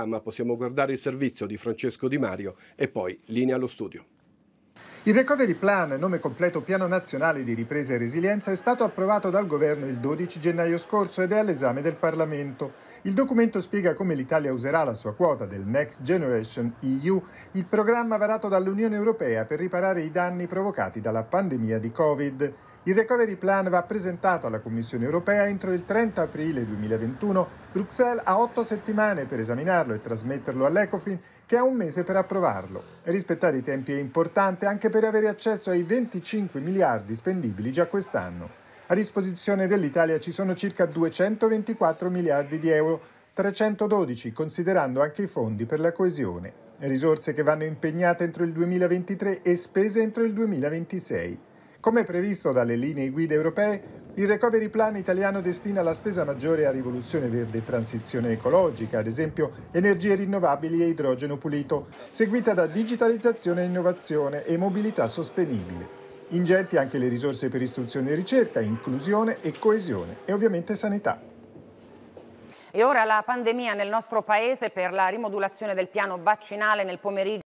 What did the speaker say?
programma ah, possiamo guardare il servizio di Francesco Di Mario e poi linea allo studio. Il Recovery Plan, nome completo Piano Nazionale di Ripresa e Resilienza, è stato approvato dal governo il 12 gennaio scorso ed è all'esame del Parlamento. Il documento spiega come l'Italia userà la sua quota del Next Generation EU, il programma varato dall'Unione Europea per riparare i danni provocati dalla pandemia di Covid. Il recovery plan va presentato alla Commissione europea entro il 30 aprile 2021. Bruxelles ha otto settimane per esaminarlo e trasmetterlo all'Ecofin, che ha un mese per approvarlo. rispettare i tempi è importante anche per avere accesso ai 25 miliardi spendibili già quest'anno. A disposizione dell'Italia ci sono circa 224 miliardi di euro, 312 considerando anche i fondi per la coesione, risorse che vanno impegnate entro il 2023 e spese entro il 2026. Come previsto dalle linee guida europee, il recovery plan italiano destina la spesa maggiore a rivoluzione verde e transizione ecologica, ad esempio energie rinnovabili e idrogeno pulito, seguita da digitalizzazione e innovazione e mobilità sostenibile. Ingenti anche le risorse per istruzione e ricerca, inclusione e coesione e ovviamente sanità. E ora la pandemia nel nostro paese per la rimodulazione del piano vaccinale nel pomeriggio.